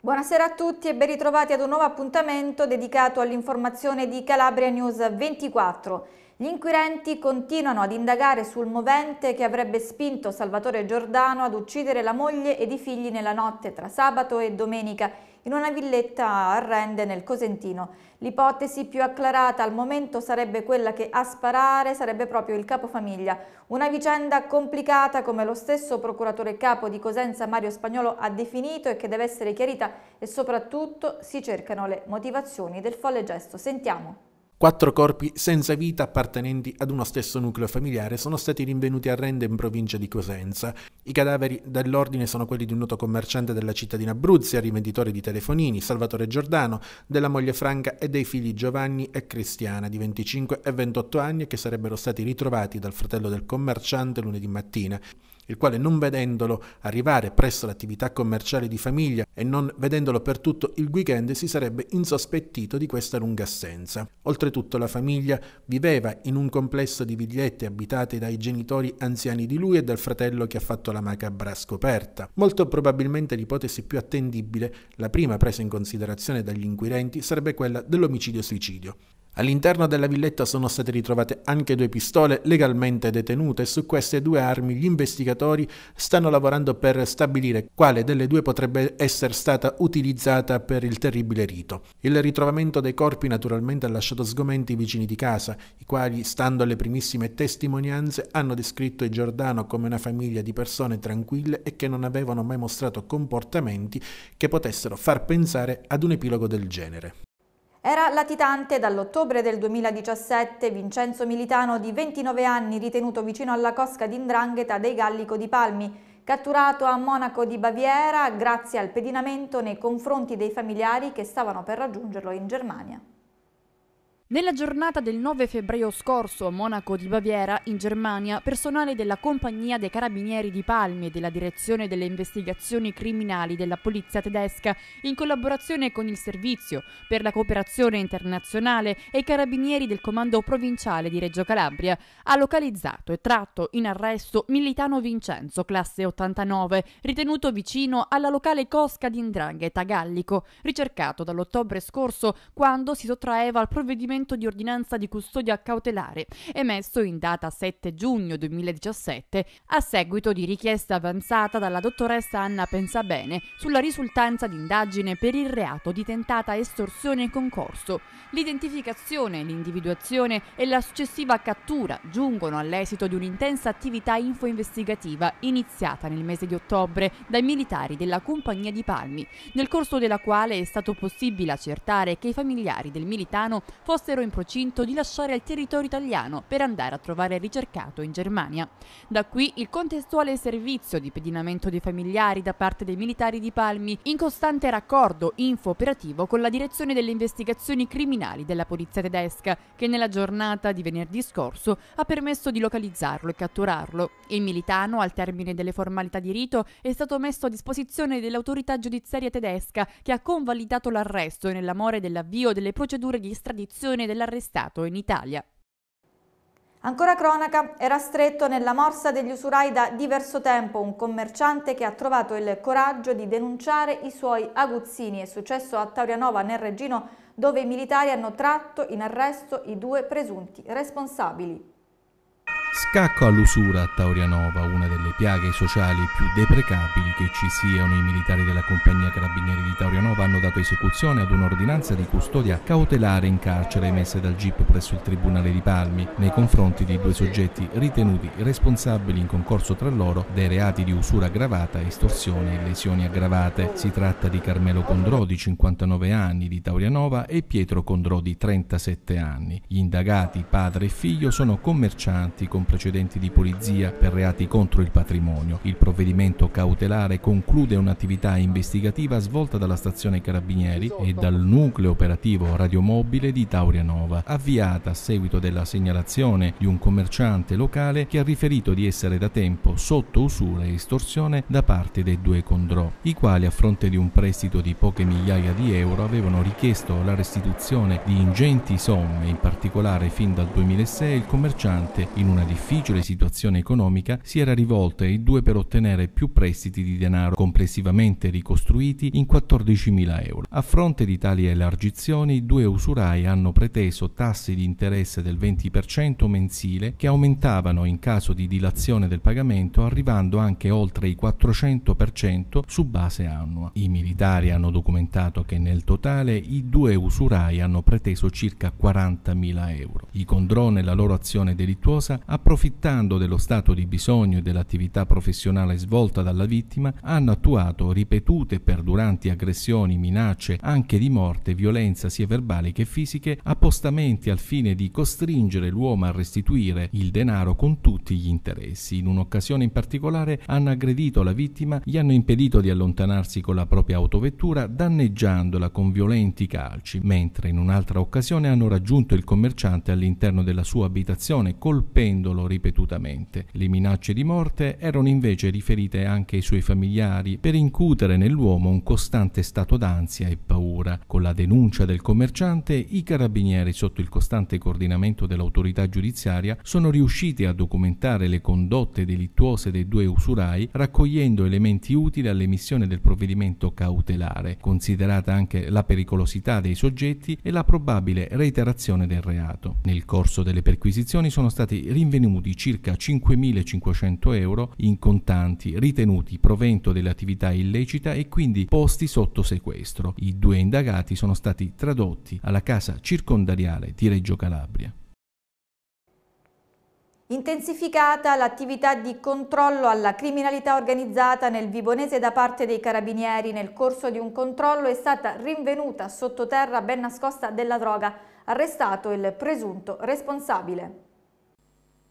Buonasera a tutti e ben ritrovati ad un nuovo appuntamento dedicato all'informazione di Calabria News 24. Gli inquirenti continuano ad indagare sul movente che avrebbe spinto Salvatore Giordano ad uccidere la moglie ed i figli nella notte tra sabato e domenica in una villetta a Rende nel Cosentino. L'ipotesi più acclarata al momento sarebbe quella che a sparare sarebbe proprio il capofamiglia. Una vicenda complicata come lo stesso procuratore capo di Cosenza Mario Spagnolo ha definito e che deve essere chiarita e soprattutto si cercano le motivazioni del folle gesto. Sentiamo. Quattro corpi senza vita appartenenti ad uno stesso nucleo familiare sono stati rinvenuti a Rende in provincia di Cosenza. I cadaveri dell'ordine sono quelli di un noto commerciante della cittadina Bruzia, rivenditore di telefonini, Salvatore Giordano, della moglie Franca e dei figli Giovanni e Cristiana, di 25 e 28 anni, che sarebbero stati ritrovati dal fratello del commerciante lunedì mattina il quale non vedendolo arrivare presso l'attività commerciale di famiglia e non vedendolo per tutto il weekend si sarebbe insospettito di questa lunga assenza. Oltretutto la famiglia viveva in un complesso di vigliette abitate dai genitori anziani di lui e dal fratello che ha fatto la macabra scoperta. Molto probabilmente l'ipotesi più attendibile, la prima presa in considerazione dagli inquirenti, sarebbe quella dell'omicidio-suicidio. All'interno della villetta sono state ritrovate anche due pistole legalmente detenute e su queste due armi gli investigatori stanno lavorando per stabilire quale delle due potrebbe essere stata utilizzata per il terribile rito. Il ritrovamento dei corpi naturalmente ha lasciato sgomenti i vicini di casa, i quali, stando alle primissime testimonianze, hanno descritto il Giordano come una famiglia di persone tranquille e che non avevano mai mostrato comportamenti che potessero far pensare ad un epilogo del genere. Era latitante dall'ottobre del 2017 Vincenzo Militano di 29 anni ritenuto vicino alla cosca d'indrangheta dei Gallico di Palmi, catturato a Monaco di Baviera grazie al pedinamento nei confronti dei familiari che stavano per raggiungerlo in Germania. Nella giornata del 9 febbraio scorso a Monaco di Baviera, in Germania, personale della Compagnia dei Carabinieri di Palmi e della Direzione delle Investigazioni Criminali della Polizia tedesca, in collaborazione con il Servizio per la Cooperazione Internazionale e i Carabinieri del Comando Provinciale di Reggio Calabria, ha localizzato e tratto in arresto Militano Vincenzo, classe 89, ritenuto vicino alla locale cosca di Indrangheta Gallico, ricercato dall'ottobre scorso quando si sottraeva al provvedimento pronunciamento di ordinanza di custodia cautelare emesso in data 7 giugno 2017 a seguito di richiesta avanzata dalla dottoressa Anna Pensabene sulla risultanza di indagine per il reato di tentata estorsione e concorso. L'identificazione, l'individuazione e la successiva cattura giungono all'esito di un'intensa attività infoinvestigativa iniziata nel mese di ottobre dai militari della Compagnia di Palmi, nel corso della quale è stato possibile accertare che i familiari del militano fossero fossero in procinto di lasciare il territorio italiano per andare a trovare ricercato in Germania. Da qui il contestuale servizio di pedinamento dei familiari da parte dei militari di Palmi in costante raccordo info-operativo con la direzione delle investigazioni criminali della polizia tedesca che nella giornata di venerdì scorso ha permesso di localizzarlo e catturarlo. Il militano al termine delle formalità di rito è stato messo a disposizione dell'autorità giudiziaria tedesca che ha convalidato l'arresto nell'amore dell'avvio delle procedure di estradizione detenzione dell'arrestato in Italia. Ancora cronaca, era stretto nella morsa degli usurai da diverso tempo un commerciante che ha trovato il coraggio di denunciare i suoi aguzzini. È successo a Taurianova nel Regino dove i militari hanno tratto in arresto i due presunti responsabili. Scacco all'usura a Taurianova, una delle piaghe sociali più deprecabili che ci siano, i militari della compagnia carabinieri di Taurianova hanno dato esecuzione ad un'ordinanza di custodia cautelare in carcere emessa dal GIP presso il Tribunale di Palmi nei confronti di due soggetti ritenuti responsabili in concorso tra loro dei reati di usura aggravata, estorsione e lesioni aggravate. Si tratta di Carmelo Condrò di 59 anni di Taurianova e Pietro Condrò di 37 anni. Gli indagati, padre e figlio, sono commercianti con precedenti di polizia per reati contro il patrimonio. Il provvedimento cautelare conclude un'attività investigativa svolta dalla stazione Carabinieri e dal nucleo operativo radiomobile di Taurianova, avviata a seguito della segnalazione di un commerciante locale che ha riferito di essere da tempo sotto usura e estorsione da parte dei due condrò, i quali a fronte di un prestito di poche migliaia di euro avevano richiesto la restituzione di ingenti somme, in particolare fin dal 2006 il commerciante in una difficoltà difficile situazione economica, si era rivolta ai due per ottenere più prestiti di denaro complessivamente ricostruiti in 14.000 euro. A fronte di tali elargizioni, i due usurai hanno preteso tassi di interesse del 20% mensile che aumentavano in caso di dilazione del pagamento arrivando anche oltre i 400% su base annua. I militari hanno documentato che nel totale i due usurai hanno preteso circa 40.000 euro. I condrone la loro azione delittuosa approfittano approfittando dello stato di bisogno e dell'attività professionale svolta dalla vittima, hanno attuato ripetute e perduranti aggressioni, minacce, anche di morte, violenza sia verbale che fisiche, appostamenti al fine di costringere l'uomo a restituire il denaro con tutti gli interessi. In un'occasione in particolare hanno aggredito la vittima, gli hanno impedito di allontanarsi con la propria autovettura, danneggiandola con violenti calci, mentre in un'altra occasione hanno raggiunto il commerciante all'interno della sua abitazione, colpendolo ripetutamente. Le minacce di morte erano invece riferite anche ai suoi familiari per incutere nell'uomo un costante stato d'ansia e paura. Con la denuncia del commerciante, i carabinieri, sotto il costante coordinamento dell'autorità giudiziaria, sono riusciti a documentare le condotte delittuose dei due usurai, raccogliendo elementi utili all'emissione del provvedimento cautelare, considerata anche la pericolosità dei soggetti e la probabile reiterazione del reato. Nel corso delle perquisizioni sono stati rinvenuti di circa 5.500 euro in contanti ritenuti provento dell'attività illecita e quindi posti sotto sequestro. I due indagati sono stati tradotti alla casa circondariale di Reggio Calabria. Intensificata l'attività di controllo alla criminalità organizzata nel Vibonese da parte dei carabinieri. Nel corso di un controllo è stata rinvenuta sottoterra ben nascosta della droga. Arrestato il presunto responsabile.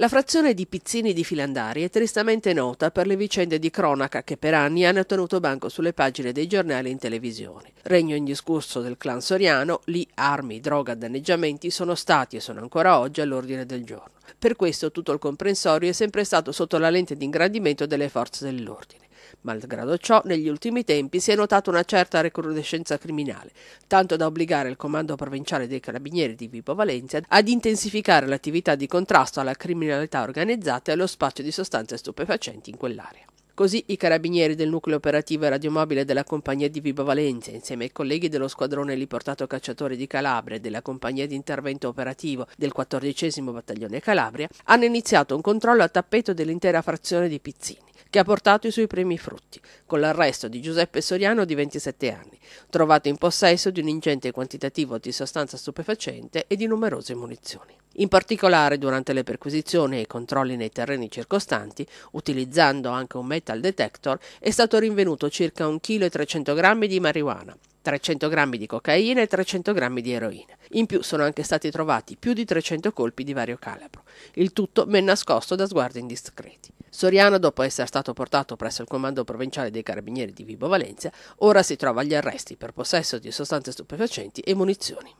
La frazione di Pizzini di Filandari è tristamente nota per le vicende di cronaca che per anni hanno tenuto banco sulle pagine dei giornali e in televisione. Regno indiscusso del clan soriano, lì armi, droga, danneggiamenti sono stati e sono ancora oggi all'ordine del giorno. Per questo tutto il comprensorio è sempre stato sotto la lente di ingrandimento delle forze dell'ordine. Malgrado ciò, negli ultimi tempi si è notata una certa recrudescenza criminale, tanto da obbligare il comando provinciale dei carabinieri di Vipo Valencia ad intensificare l'attività di contrasto alla criminalità organizzata e allo spaccio di sostanze stupefacenti in quell'area. Così i carabinieri del nucleo operativo e radiomobile della compagnia di Vibo Valencia, insieme ai colleghi dello squadrone liportato cacciatori di Calabria e della compagnia di intervento operativo del 14 battaglione Calabria, hanno iniziato un controllo a tappeto dell'intera frazione di Pizzini che ha portato i suoi primi frutti, con l'arresto di Giuseppe Soriano di 27 anni, trovato in possesso di un ingente quantitativo di sostanza stupefacente e di numerose munizioni. In particolare, durante le perquisizioni e i controlli nei terreni circostanti, utilizzando anche un metodo metal detector è stato rinvenuto circa 1,3 kg di marijuana. 300 grammi di cocaina e 300 grammi di eroina. In più sono anche stati trovati più di 300 colpi di vario calibro, il tutto ben nascosto da sguardi indiscreti. Soriano, dopo essere stato portato presso il comando provinciale dei carabinieri di Vibo Valencia, ora si trova agli arresti per possesso di sostanze stupefacenti e munizioni.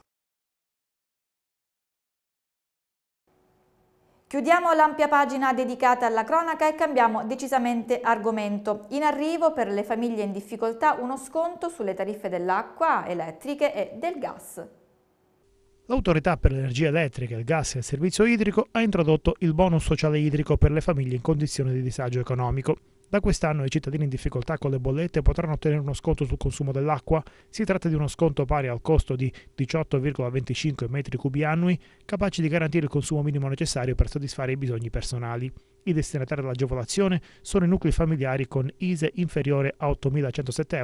Chiudiamo l'ampia pagina dedicata alla cronaca e cambiamo decisamente argomento. In arrivo per le famiglie in difficoltà uno sconto sulle tariffe dell'acqua, elettriche e del gas. L'autorità per l'energia elettrica, il gas e il servizio idrico ha introdotto il bonus sociale idrico per le famiglie in condizione di disagio economico. Da quest'anno i cittadini in difficoltà con le bollette potranno ottenere uno sconto sul consumo dell'acqua. Si tratta di uno sconto pari al costo di 18,25 metri cubi annui, capace di garantire il consumo minimo necessario per soddisfare i bisogni personali. I destinatari dell'agevolazione sono i nuclei familiari con ISE inferiore a 8.107,50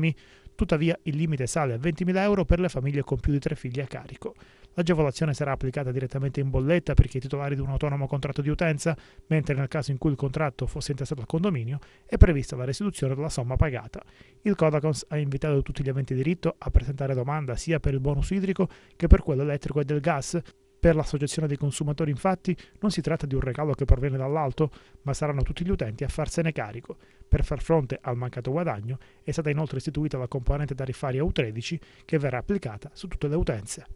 euro. Tuttavia il limite sale a 20.000 euro per le famiglie con più di tre figli a carico. L'agevolazione sarà applicata direttamente in bolletta per chi è titolare di un autonomo contratto di utenza, mentre nel caso in cui il contratto fosse intestato al condominio è prevista la restituzione della somma pagata. Il Codacons ha invitato tutti gli aventi diritto a presentare domanda sia per il bonus idrico che per quello elettrico e del gas, per l'associazione dei consumatori infatti non si tratta di un regalo che proviene dall'alto, ma saranno tutti gli utenti a farsene carico. Per far fronte al mancato guadagno è stata inoltre istituita la componente tariffaria U13 che verrà applicata su tutte le utenze.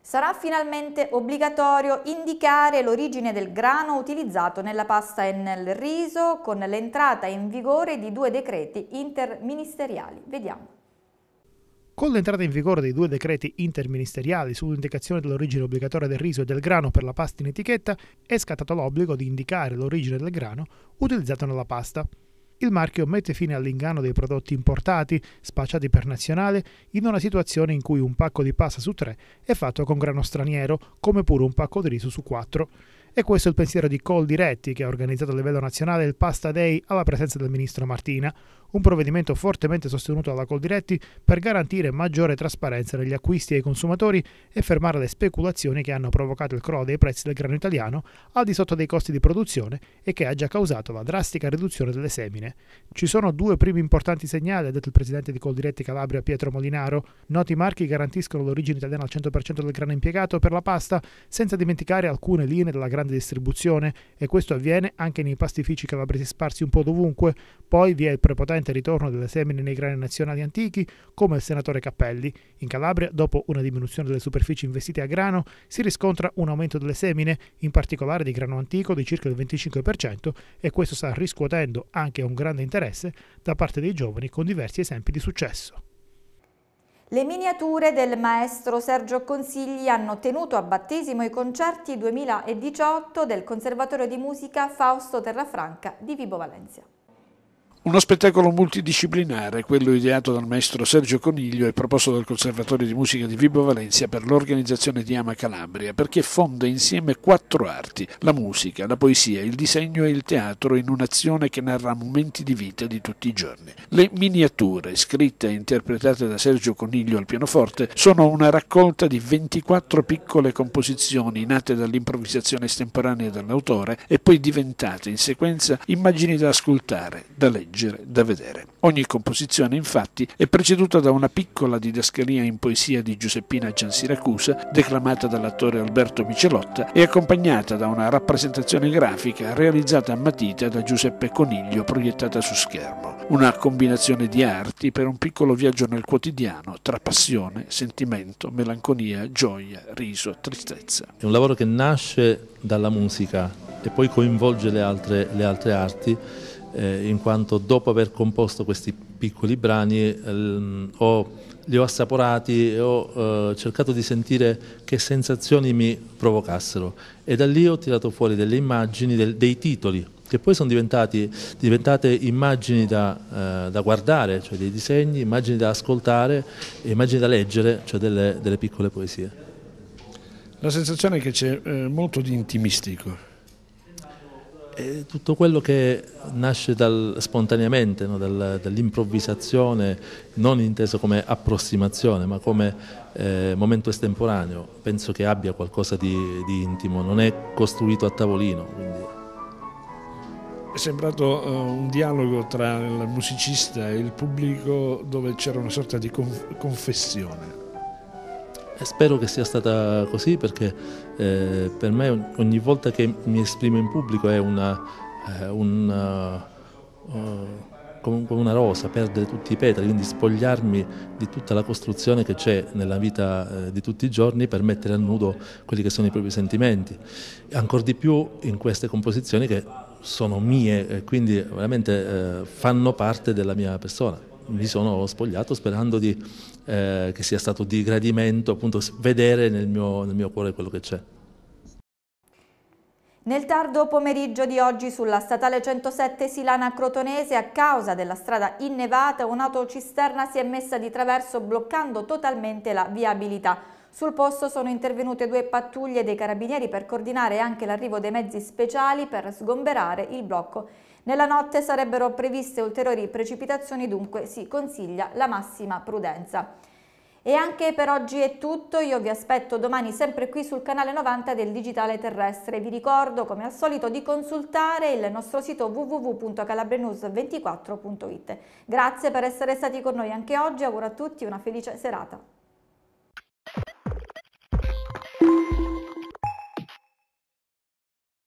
Sarà finalmente obbligatorio indicare l'origine del grano utilizzato nella pasta e nel riso con l'entrata in vigore di due decreti interministeriali. Vediamo. Con l'entrata in vigore dei due decreti interministeriali sull'indicazione dell'origine obbligatoria del riso e del grano per la pasta in etichetta, è scattato l'obbligo di indicare l'origine del grano utilizzato nella pasta. Il marchio mette fine all'inganno dei prodotti importati, spacciati per nazionale, in una situazione in cui un pacco di pasta su tre è fatto con grano straniero, come pure un pacco di riso su quattro. E questo è il pensiero di Col Diretti, che ha organizzato a livello nazionale il Pasta Day alla presenza del ministro Martina, un provvedimento fortemente sostenuto dalla Col Diretti per garantire maggiore trasparenza negli acquisti ai consumatori e fermare le speculazioni che hanno provocato il crollo dei prezzi del grano italiano al di sotto dei costi di produzione e che ha già causato la drastica riduzione delle semine. Ci sono due primi importanti segnali, ha detto il presidente di Col Diretti Calabria Pietro Molinaro. Noti marchi garantiscono l'origine italiana al 100% del grano impiegato per la pasta, senza dimenticare alcune linee della grande grande distribuzione e questo avviene anche nei pastifici calabresi sparsi un po' dovunque, poi vi è il prepotente ritorno delle semine nei grani nazionali antichi, come il senatore Cappelli. In Calabria, dopo una diminuzione delle superfici investite a grano, si riscontra un aumento delle semine, in particolare di grano antico di circa il 25% e questo sta riscuotendo anche un grande interesse da parte dei giovani con diversi esempi di successo. Le miniature del maestro Sergio Consigli hanno tenuto a battesimo i concerti 2018 del Conservatorio di Musica Fausto Terrafranca di Vibo Valencia. Uno spettacolo multidisciplinare, quello ideato dal maestro Sergio Coniglio e proposto dal Conservatorio di Musica di Vibo Valencia per l'organizzazione di Ama Calabria, perché fonde insieme quattro arti, la musica, la poesia, il disegno e il teatro in un'azione che narra momenti di vita di tutti i giorni. Le miniature, scritte e interpretate da Sergio Coniglio al pianoforte, sono una raccolta di 24 piccole composizioni nate dall'improvvisazione estemporanea dell'autore e poi diventate in sequenza immagini da ascoltare, da leggere leggere, da vedere. Ogni composizione, infatti, è preceduta da una piccola didascalia in poesia di Giuseppina Giansiracusa, declamata dall'attore Alberto Micelotta, e accompagnata da una rappresentazione grafica realizzata a matita da Giuseppe Coniglio proiettata su schermo. Una combinazione di arti per un piccolo viaggio nel quotidiano tra passione, sentimento, melanconia, gioia, riso, tristezza. È un lavoro che nasce dalla musica e poi coinvolge le altre, le altre arti eh, in quanto dopo aver composto questi piccoli brani eh, ho, li ho assaporati e ho eh, cercato di sentire che sensazioni mi provocassero e da lì ho tirato fuori delle immagini, del, dei titoli che poi sono diventate immagini da, eh, da, guardare, cioè dei disegni, immagini da ascoltare e immagini da leggere, cioè delle, delle piccole poesie. La sensazione è che c'è eh, molto di intimistico tutto quello che nasce dal, spontaneamente, no? dal, dall'improvvisazione, non inteso come approssimazione, ma come eh, momento estemporaneo, penso che abbia qualcosa di, di intimo, non è costruito a tavolino. Quindi. È sembrato uh, un dialogo tra il musicista e il pubblico dove c'era una sorta di conf confessione. E spero che sia stata così perché eh, per me ogni volta che mi esprimo in pubblico è una, eh, un, uh, come una rosa, perdere tutti i petali, quindi spogliarmi di tutta la costruzione che c'è nella vita eh, di tutti i giorni per mettere a nudo quelli che sono i propri sentimenti. Ancora di più in queste composizioni che sono mie e quindi veramente eh, fanno parte della mia persona mi sono spogliato sperando di, eh, che sia stato di gradimento appunto vedere nel mio, nel mio cuore quello che c'è. Nel tardo pomeriggio di oggi sulla statale 107 Silana Crotonese a causa della strada innevata un'autocisterna si è messa di traverso bloccando totalmente la viabilità. Sul posto sono intervenute due pattuglie dei carabinieri per coordinare anche l'arrivo dei mezzi speciali per sgomberare il blocco nella notte sarebbero previste ulteriori precipitazioni, dunque si consiglia la massima prudenza. E anche per oggi è tutto, io vi aspetto domani sempre qui sul canale 90 del Digitale Terrestre. Vi ricordo come al solito di consultare il nostro sito www.calabrenews24.it. Grazie per essere stati con noi anche oggi, auguro a tutti una felice serata.